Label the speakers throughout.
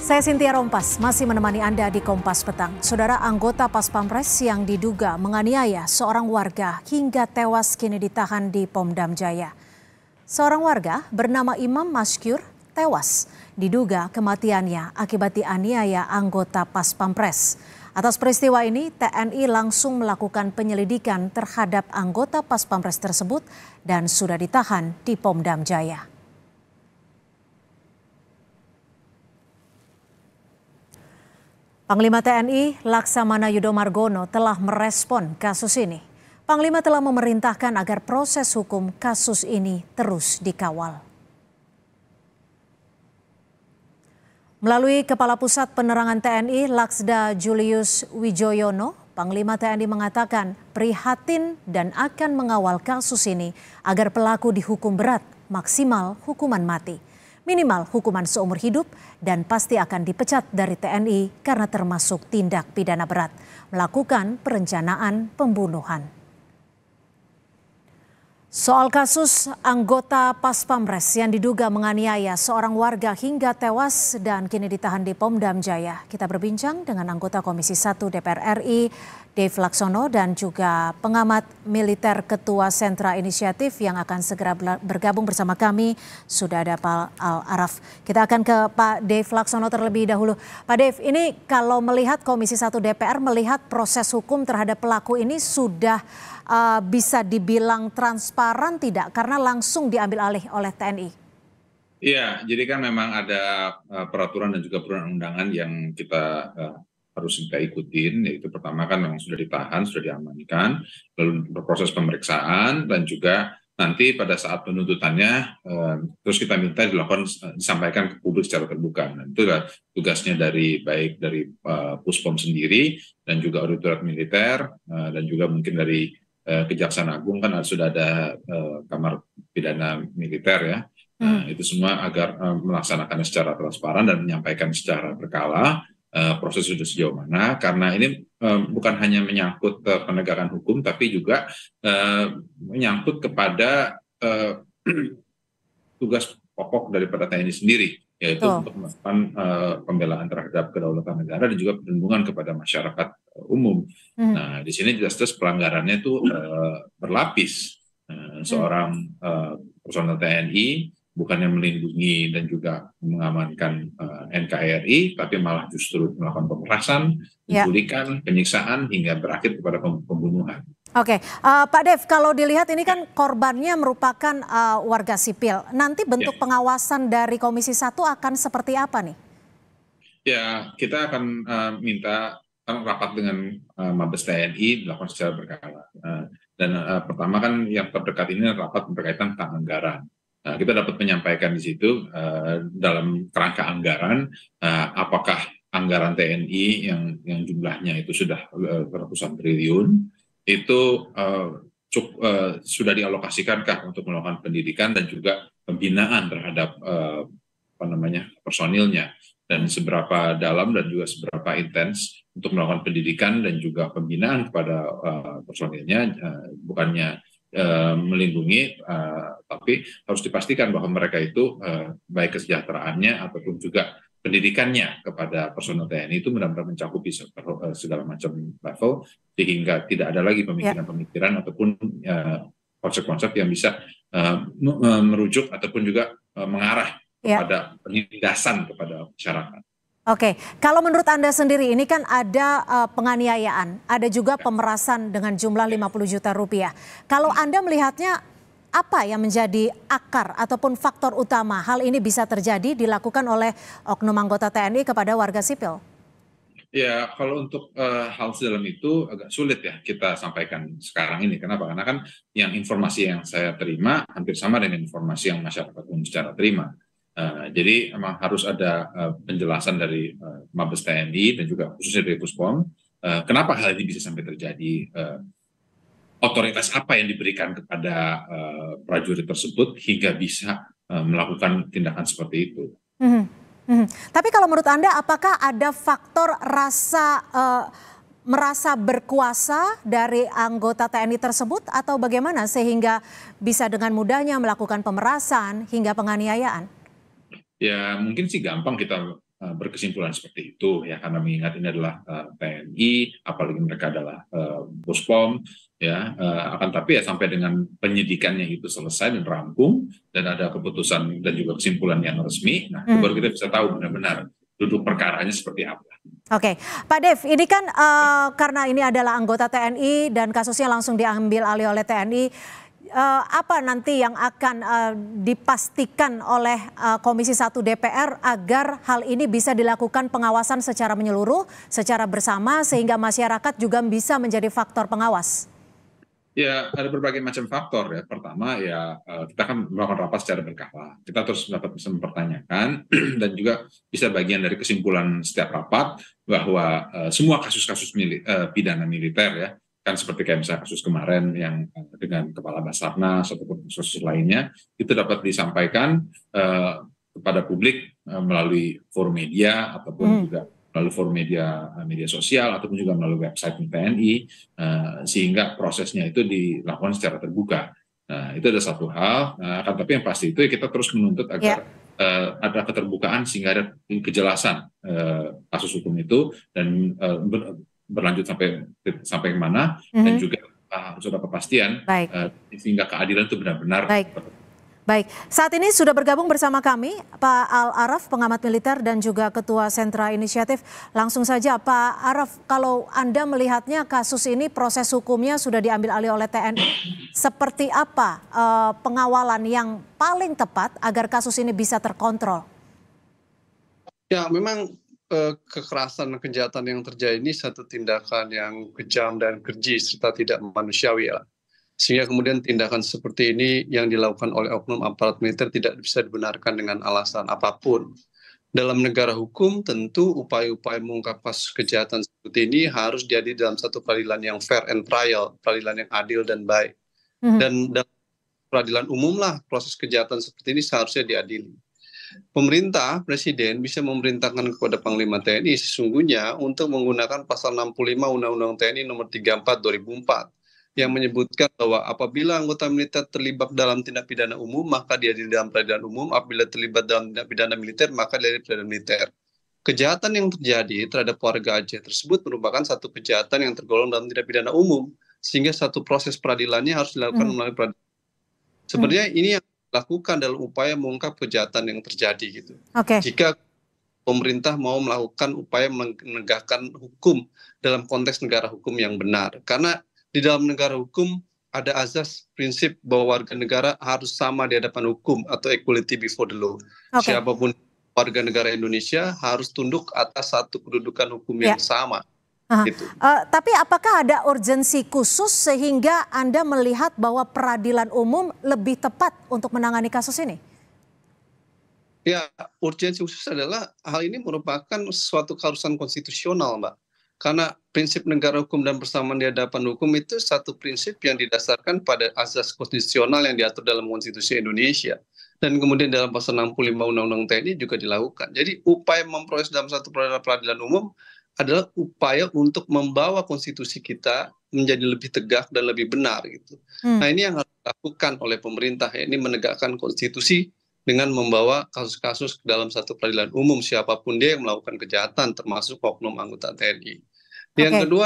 Speaker 1: Saya Sintia Rompas, masih menemani Anda di Kompas Petang. Saudara anggota Pas Pampres yang diduga menganiaya seorang warga hingga tewas kini ditahan di Pomdam Jaya. Seorang warga bernama Imam Maskyur tewas diduga kematiannya akibat dianiaya anggota Pas Pampres. Atas peristiwa ini, TNI langsung melakukan penyelidikan terhadap anggota Pas Pampres tersebut dan sudah ditahan di Pomdam Jaya. Panglima TNI Laksamana Yudo Margono telah merespon kasus ini. Panglima telah memerintahkan agar proses hukum kasus ini terus dikawal. Melalui Kepala Pusat Penerangan TNI Laksda Julius Wijoyono, Panglima TNI mengatakan prihatin dan akan mengawal kasus ini agar pelaku dihukum berat maksimal hukuman mati minimal hukuman seumur hidup dan pasti akan dipecat dari TNI karena termasuk tindak pidana berat, melakukan perencanaan pembunuhan. Soal kasus anggota Pas Pamres yang diduga menganiaya seorang warga hingga tewas dan kini ditahan di Pomdam Jaya. Kita berbincang dengan anggota Komisi 1 DPR RI Dave Laksono dan juga pengamat militer Ketua Sentra Inisiatif yang akan segera bergabung bersama kami sudah ada Pak Al Araf. Kita akan ke Pak Dave Laksono terlebih dahulu. Pak Dave, ini kalau melihat Komisi 1 DPR melihat proses hukum terhadap pelaku ini sudah uh, bisa dibilang transparan tidak karena langsung diambil alih oleh TNI.
Speaker 2: Iya, jadi kan memang ada uh, peraturan dan juga perundang-undangan yang kita uh, harus kita ikutin yaitu pertama kan memang sudah ditahan sudah diamankan lalu proses pemeriksaan dan juga nanti pada saat penuntutannya eh, terus kita minta dilakukan eh, disampaikan ke publik secara terbuka. Nah, itu tugasnya dari baik dari eh, Puspom sendiri dan juga auditorat militer eh, dan juga mungkin dari eh, Kejaksaan Agung kan sudah ada eh, kamar pidana militer ya. Nah, hmm. itu semua agar melaksanakan eh, melaksanakannya secara transparan dan menyampaikan secara berkala Eh, proses sudah sejauh mana karena ini uh, bukan hanya menyangkut uh, penegakan hukum tapi juga uh, menyangkut kepada uh, tugas pokok daripada TNI sendiri yaitu oh. untuk melakukan uh, pembelaan terhadap kedaulatan negara dan juga perlindungan kepada masyarakat uh, umum. Hmm. Nah, di sini jelas-jelas pelanggarannya itu uh, berlapis. Uh, seorang uh, personel TNI bukannya melindungi dan juga mengamankan uh, eh, NKRI, tapi malah justru melakukan pemerasan, ya. penculikan, ya. penyiksaan hingga berakhir kepada pembunuhan.
Speaker 1: Oke, okay. uh, eh, Pak Dev, kalau dilihat ini kan korbannya merupakan uh, warga sipil. Nanti bentuk ya. pengawasan dari Komisi 1 akan seperti apa nih?
Speaker 2: Ya, kita akan uh, minta rapat dengan uh, Mabes TNI dilakukan secara berkala. Uh, dan uh, pertama kan yang terdekat ini rapat berkaitan tentang anggaran Nah, kita dapat menyampaikan di situ uh, dalam kerangka anggaran uh, apakah anggaran TNI yang yang jumlahnya itu sudah uh, ratusan triliun itu uh, cuk, uh, sudah dialokasikankah untuk melakukan pendidikan dan juga pembinaan terhadap uh, apa namanya personilnya dan seberapa dalam dan juga seberapa intens untuk melakukan pendidikan dan juga pembinaan kepada uh, personilnya uh, bukannya Eh, melindungi, eh, tapi harus dipastikan bahwa mereka itu eh, baik kesejahteraannya ataupun juga pendidikannya kepada personel TNI itu benar-benar mencakupi segala macam level sehingga tidak ada lagi pemikiran-pemikiran ya. ataupun konsep-konsep yang bisa merujuk ataupun juga mengarah ya. kepada penindasan kepada masyarakat.
Speaker 1: Oke, kalau menurut Anda sendiri ini kan ada uh, penganiayaan, ada juga pemerasan dengan jumlah 50 iya. juta rupiah. Kalau iya. Anda melihatnya apa yang menjadi akar ataupun faktor utama hal ini bisa terjadi dilakukan oleh oknum anggota TNI kepada warga sipil?
Speaker 2: Ya, kalau untuk uh, hal sedalam itu agak sulit ya kita sampaikan sekarang ini. Kenapa? Karena kan yang informasi yang saya terima hampir sama dengan informasi yang masyarakat umum secara terima. Eh, jadi emang harus ada uh, penjelasan dari uh, Mabes TNI dan juga khususnya dari Puspom uh, kenapa hal ini bisa sampai terjadi uh, otoritas apa yang diberikan kepada uh, prajurit tersebut hingga bisa uh, melakukan tindakan seperti itu.
Speaker 1: Mm-hmm. Mm-hmm. Tapi kalau menurut Anda apakah ada faktor rasa uh, merasa berkuasa dari anggota TNI tersebut atau bagaimana sehingga bisa dengan mudahnya melakukan pemerasan hingga penganiayaan?
Speaker 2: Ya mungkin sih gampang kita eh, berkesimpulan seperti itu ya karena mengingat ini adalah eh, TNI apalagi mereka adalah eh, bos pom ya akan tapi ya sampai dengan penyidikannya itu selesai dan rampung dan ada keputusan dan juga kesimpulan yang resmi nah hmm. baru kita bisa tahu benar-benar duduk perkaranya seperti apa.
Speaker 1: Oke, okay. Pak Dev, ini kan uh, karena ini adalah anggota TNI dan kasusnya langsung diambil alih oleh TNI uh, apa nanti yang akan uh, dipastikan oleh uh, Komisi 1 DPR agar hal ini bisa dilakukan pengawasan secara menyeluruh, secara bersama sehingga masyarakat juga bisa menjadi faktor pengawas?
Speaker 2: Ya, ada berbagai macam faktor ya. Pertama ya kita akan melakukan rapat secara berkala. Kita terus dapat bisa mempertanyakan dan juga bisa bagian dari kesimpulan setiap rapat bahwa uh, semua kasus-kasus mili, uh, pidana militer ya kan seperti kayak misalnya kasus kemarin yang eh, dengan kepala Basarnas ataupun kasus lainnya itu dapat disampaikan uh, kepada publik uh, melalui forum media ataupun hmm. juga melalui forum media media sosial ataupun juga melalui website PNI uh, sehingga prosesnya itu dilakukan secara terbuka. uh, itu ada satu hal, akan nah, tapi yang pasti itu ya kita terus menuntut ya. agar yeah uh, ada keterbukaan sehingga ada kejelasan uh, kasus hukum itu dan uh, berlanjut sampai sampai mana mm-hmm. dan mhm. juga uh, ada kepastian Uh, sehingga keadilan itu benar-benar
Speaker 1: Baik. Baik, saat ini sudah bergabung bersama kami Pak Al Araf, pengamat militer dan juga Ketua Sentra Inisiatif. Langsung saja Pak Araf, kalau Anda melihatnya kasus ini proses hukumnya sudah diambil alih oleh TNI, seperti apa uh, pengawalan yang paling tepat agar kasus ini bisa terkontrol?
Speaker 3: Ya, memang Eh, kekerasan kejahatan yang terjadi ini satu tindakan yang kejam dan keji serta tidak manusiawi ya. Sehingga kemudian tindakan seperti ini yang dilakukan oleh oknum aparat militer tidak bisa dibenarkan dengan alasan apapun. Dalam negara hukum tentu upaya-upaya mengungkap kasus kejahatan seperti ini harus jadi dalam satu peradilan yang fair and trial, peradilan yang adil dan baik. Mm -hmm. Dan dalam peradilan umum lah proses kejahatan seperti ini seharusnya diadili pemerintah presiden bisa memerintahkan kepada Panglima TNI sesungguhnya untuk menggunakan pasal 65 Undang-Undang TNI nomor 34 2004 yang menyebutkan bahwa apabila anggota militer terlibat dalam tindak pidana umum maka dia di dalam peradilan umum apabila terlibat dalam tindak pidana militer maka dia di peradilan militer kejahatan yang terjadi terhadap warga Aceh tersebut merupakan satu kejahatan yang tergolong dalam tindak pidana umum sehingga satu proses peradilannya harus dilakukan hmm. melalui peradilan. Sebenarnya hmm. ini yang lakukan dalam upaya mengungkap kejahatan yang terjadi gitu. Okay. Jika pemerintah mau melakukan upaya menegakkan hukum dalam konteks negara hukum yang benar. Karena di dalam negara hukum ada azas prinsip bahwa warga negara harus sama di hadapan hukum atau equality before the law. Okay. Siapapun warga negara Indonesia harus tunduk atas satu kedudukan hukum yeah. yang ya. sama. Gitu.
Speaker 1: Uh, tapi apakah ada urgensi khusus sehingga Anda melihat bahwa peradilan umum lebih tepat untuk menangani kasus ini?
Speaker 3: Ya, urgensi khusus adalah hal ini merupakan suatu keharusan konstitusional, Mbak. Karena prinsip negara hukum dan persamaan di hadapan hukum itu satu prinsip yang didasarkan pada asas konstitusional yang diatur dalam konstitusi Indonesia. Dan kemudian dalam pasal 65 Undang-Undang TNI juga dilakukan. Jadi upaya memproses dalam satu peradilan umum adalah upaya untuk membawa konstitusi kita menjadi lebih tegak dan lebih benar gitu. Hmm. Nah ini yang harus dilakukan oleh pemerintah ya ini menegakkan konstitusi dengan membawa kasus-kasus ke dalam satu peradilan umum siapapun dia yang melakukan kejahatan termasuk oknum anggota TNI. Okay. Yang kedua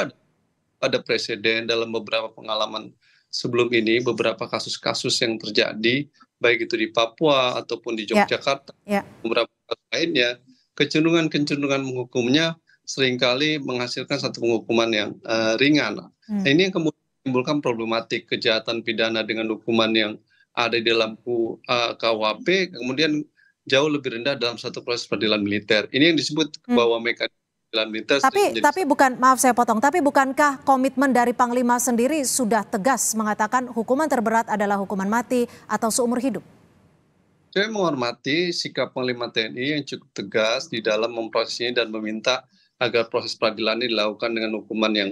Speaker 3: ada presiden dalam beberapa pengalaman sebelum ini beberapa kasus-kasus yang terjadi baik itu di Papua ataupun di ya. Yogyakarta yeah. Yeah. beberapa lainnya kecenderungan-kecenderungan menghukumnya seringkali menghasilkan satu penghukuman yang uh, ringan. Hmm. Nah, ini yang kemudian menimbulkan problematik kejahatan pidana dengan hukuman yang ada di dalam uh, eh, KUHP, kemudian jauh lebih rendah dalam satu proses peradilan militer. Ini yang disebut hmm. bahwa mekanisme peradilan militer. Tapi tapi
Speaker 1: bukan maaf saya potong, tapi bukankah komitmen dari Panglima sendiri sudah tegas mengatakan hukuman terberat adalah hukuman mati atau seumur hidup?
Speaker 3: Saya menghormati sikap Panglima TNI yang cukup tegas di dalam memprosesnya dan meminta agar proses peradilan ini dilakukan dengan hukuman yang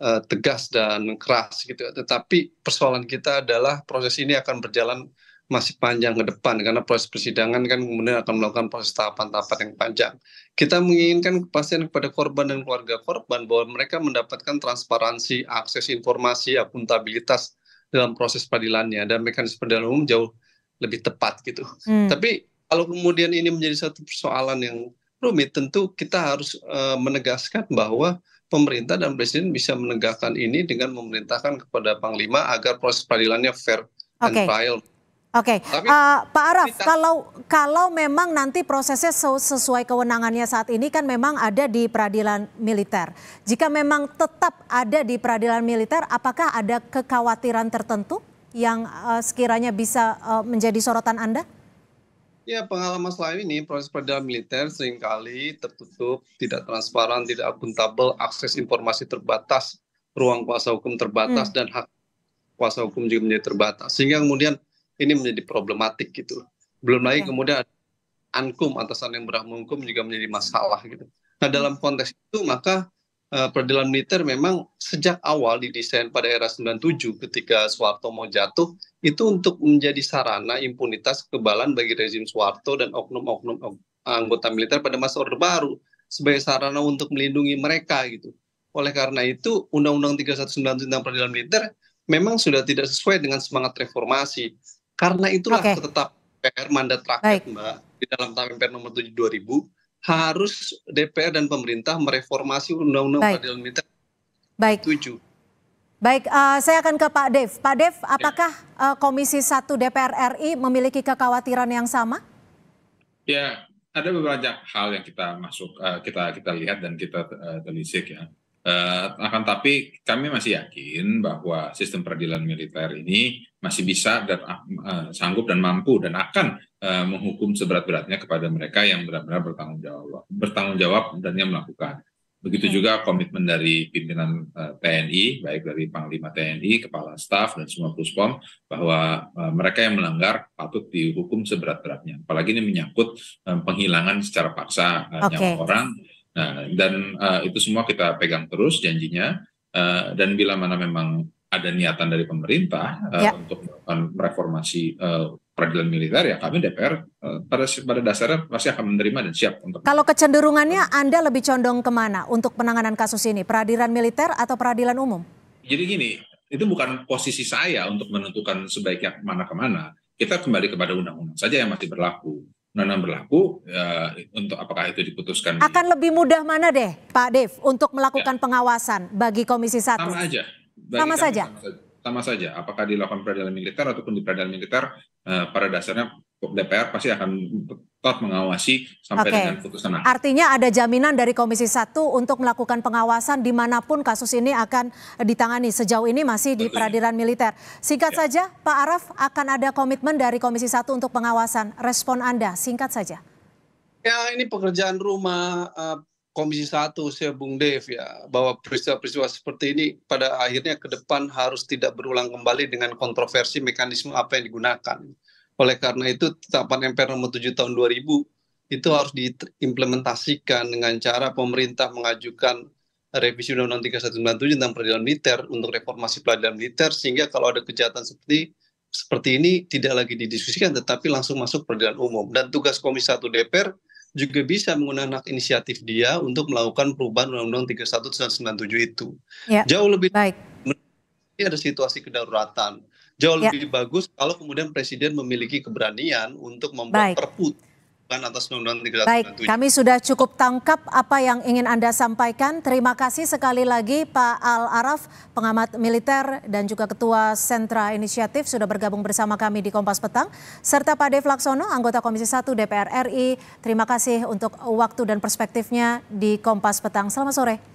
Speaker 3: uh, tegas dan keras gitu. Tetapi persoalan kita adalah proses ini akan berjalan masih panjang ke depan karena proses persidangan kan kemudian akan melakukan proses tahapan-tahapan yang panjang. Kita menginginkan kepastian kepada korban dan keluarga korban bahwa mereka mendapatkan transparansi, akses informasi, akuntabilitas dalam proses peradilannya dan mekanisme peradilan umum jauh lebih tepat gitu. Hmm. Tapi kalau kemudian ini menjadi satu persoalan yang rumit tentu kita harus uh, menegaskan bahwa pemerintah dan presiden bisa menegakkan ini dengan memerintahkan kepada panglima agar proses peradilannya fair okay. and trial.
Speaker 1: Oke, okay. uh, eh, Pak Araf, kita... kalau kalau memang nanti prosesnya sesuai kewenangannya saat ini kan memang ada di peradilan militer. Jika memang tetap ada di peradilan militer, apakah ada kekhawatiran tertentu yang uh, sekiranya bisa uh, menjadi sorotan Anda?
Speaker 3: Ya, pengalaman selama ini proses perda militer seringkali tertutup, tidak transparan, tidak akuntabel, akses informasi terbatas, ruang kuasa hukum terbatas, hmm. dan hak kuasa hukum juga menjadi terbatas. Sehingga kemudian ini menjadi problematik gitu. Belum lagi ya. kemudian ankum, atasan yang berhak menghukum juga menjadi masalah gitu. Nah, dalam konteks itu maka Eh, peradilan militer memang sejak awal didesain pada era 97 ketika Soeharto mau jatuh itu untuk menjadi sarana impunitas kebalan bagi rezim Soeharto dan oknum-oknum eh, anggota militer pada masa Orde Baru sebagai sarana untuk melindungi mereka gitu. Oleh karena itu Undang-Undang 319 tentang peradilan militer memang sudah tidak sesuai dengan semangat reformasi. Karena itulah okay. tetap PR mandat rakyat Baik. Mbak di dalam TAMPR nomor 7 2000 harus DPR dan pemerintah mereformasi Undang-Undang Peradilan Militer. Baik. Tujuh.
Speaker 1: Baik, uh, saya akan ke Pak Dev. Pak Dev, ya. apakah uh, Komisi 1 DPR RI memiliki kekhawatiran yang sama?
Speaker 2: Ya, ada beberapa hal yang kita masuk, uh, kita kita lihat dan kita uh, telisik ya. Uh, akan tapi kami masih yakin bahwa sistem peradilan militer ini masih bisa dan uh, sanggup dan mampu dan akan uh, menghukum seberat-beratnya kepada mereka yang benar-benar bertanggung jawab bertanggung jawab dan yang melakukan. Begitu hmm. juga komitmen dari pimpinan uh, TNI baik dari Panglima TNI, Kepala Staf dan semua puspom bahwa uh, mereka yang melanggar patut dihukum seberat-beratnya. Apalagi ini menyangkut uh, penghilangan secara paksa uh, okay. nyawa orang Nah, dan uh, itu semua kita pegang terus janjinya. Uh, dan bila mana memang ada niatan dari pemerintah uh, ya. untuk melakukan reformasi uh, peradilan militer, ya kami DPR uh, pada pada dasarnya pasti akan menerima dan siap
Speaker 1: untuk. Kalau kecenderungannya Anda lebih condong kemana untuk penanganan kasus ini, peradilan militer atau peradilan umum?
Speaker 2: Jadi gini, itu bukan posisi saya untuk menentukan sebaiknya mana kemana. Kita kembali kepada undang-undang saja yang masih berlaku undang-undang berlaku ya, untuk apakah itu diputuskan akan
Speaker 1: di... lebih mudah mana deh Pak Dev untuk melakukan ya. pengawasan bagi Komisi satu sama
Speaker 2: aja bagi sama, saja. sama saja sama saja, apakah dilakukan peradilan militer ataupun di peradilan militer, uh, pada dasarnya DPR pasti akan tetap mengawasi sampai okay. dengan putusan akhir.
Speaker 1: Artinya ada jaminan dari Komisi 1 untuk melakukan pengawasan dimanapun kasus ini akan ditangani. Sejauh ini masih di peradilan militer. Singkat ya. saja, Pak Araf akan ada komitmen dari Komisi 1 untuk pengawasan. Respon Anda, singkat saja.
Speaker 3: Ya ini pekerjaan rumah, uh, Komisi Satu, saya Bung Dev ya, bahwa peristiwa-peristiwa seperti ini pada akhirnya ke depan harus tidak berulang kembali dengan kontroversi mekanisme apa yang digunakan. Oleh karena itu, tetapan MPR nomor 7 tahun 2000 itu harus diimplementasikan dengan cara pemerintah mengajukan revisi Undang-Undang 3197 tentang peradilan militer untuk reformasi peradilan militer sehingga kalau ada kejahatan seperti seperti ini tidak lagi didiskusikan tetapi langsung masuk peradilan umum dan tugas Komisi 1 DPR juga bisa menggunakan hak inisiatif dia untuk melakukan perubahan Undang-Undang 31 itu. Ya. Jauh lebih baik. Ada situasi kedaruratan. Jauh ya. lebih bagus kalau kemudian presiden memiliki keberanian untuk membuat perpu atas undang Baik, kami
Speaker 1: sudah cukup tangkap apa yang ingin Anda sampaikan. Terima kasih sekali lagi Pak Al-Araf, pengamat militer dan juga Ketua Sentra Inisiatif sudah bergabung bersama kami di Kompas Petang. Serta Pak Dev Laksono, anggota Komisi 1 DPR RI. Terima kasih untuk waktu dan perspektifnya di Kompas Petang. Selamat sore.